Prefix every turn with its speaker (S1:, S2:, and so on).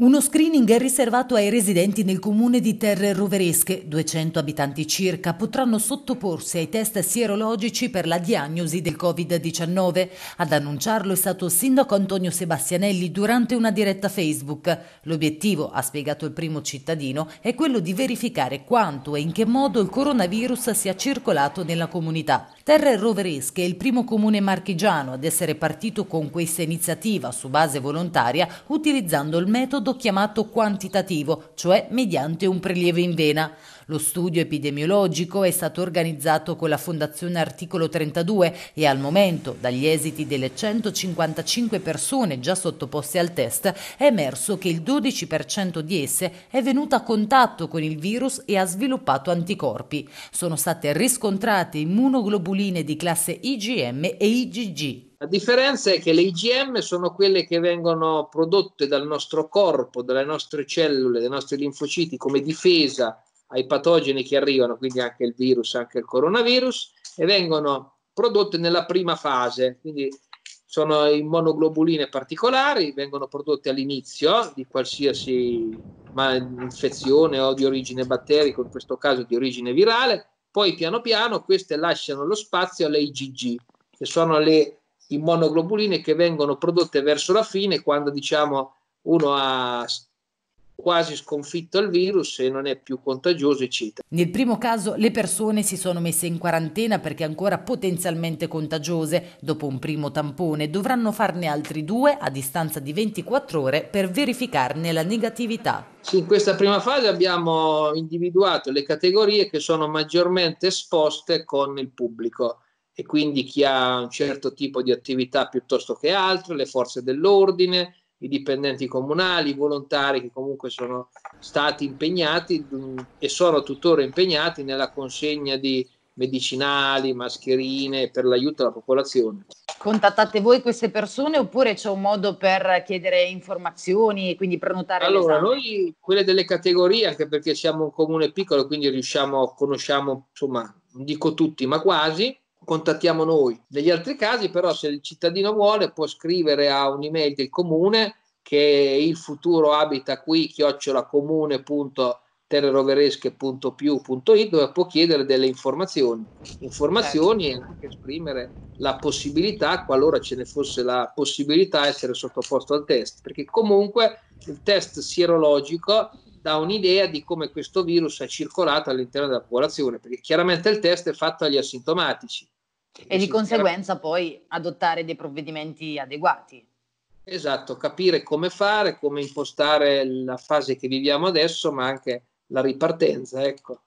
S1: Uno screening è riservato ai residenti nel comune di Terre Roveresche, 200 abitanti circa, potranno sottoporsi ai test sierologici per la diagnosi del Covid-19. Ad annunciarlo è stato il sindaco Antonio Sebastianelli durante una diretta Facebook. L'obiettivo, ha spiegato il primo cittadino, è quello di verificare quanto e in che modo il coronavirus sia circolato nella comunità. Terre Roveresche è il primo comune marchigiano ad essere partito con questa iniziativa su base volontaria utilizzando il metodo chiamato quantitativo, cioè mediante un prelievo in vena. Lo studio epidemiologico è stato organizzato con la Fondazione Articolo 32 e al momento dagli esiti delle 155 persone già sottoposte al test è emerso che il 12% di esse è venuta a contatto con il virus e ha sviluppato anticorpi. Sono state riscontrate immunoglobuline mascoline di classe IgM e IgG.
S2: La differenza è che le IgM sono quelle che vengono prodotte dal nostro corpo, dalle nostre cellule, dai nostri linfociti come difesa ai patogeni che arrivano, quindi anche il virus, anche il coronavirus, e vengono prodotte nella prima fase, quindi sono in monoglobuline particolari, vengono prodotte all'inizio di qualsiasi infezione o di origine batterica, in questo caso di origine virale, poi piano piano queste lasciano lo spazio alle IgG, che sono le immunoglobuline che vengono prodotte verso la fine quando diciamo uno ha quasi sconfitto il virus e non è più contagioso, eccetera.
S1: Nel primo caso le persone si sono messe in quarantena perché ancora potenzialmente contagiose. Dopo un primo tampone dovranno farne altri due a distanza di 24 ore per verificarne la negatività.
S2: in questa prima fase abbiamo individuato le categorie che sono maggiormente esposte con il pubblico e quindi chi ha un certo tipo di attività piuttosto che altre, le forze dell'ordine, i dipendenti comunali, i volontari che comunque sono stati impegnati mm, e sono tuttora impegnati nella consegna di medicinali, mascherine per l'aiuto alla popolazione.
S1: Contattate voi queste persone oppure c'è un modo per chiedere informazioni e quindi prenotare? Allora, l'esame? noi
S2: quelle delle categorie, anche perché siamo un comune piccolo, quindi riusciamo, conosciamo, insomma, non dico tutti, ma quasi, contattiamo noi. Negli altri casi però se il cittadino vuole può scrivere a un'email del comune che è il futuro abita qui chiocciolacomune.terreroveresche.più.it dove può chiedere delle informazioni, informazioni e anche esprimere la possibilità, qualora ce ne fosse la possibilità, essere sottoposto al test, perché comunque il test sierologico dà un'idea di come questo virus è circolato all'interno della popolazione, perché chiaramente il test è fatto agli asintomatici, e di conseguenza
S1: chiaro... poi adottare dei provvedimenti adeguati.
S2: Esatto, capire come fare, come impostare la fase che viviamo adesso, ma anche la ripartenza, ecco.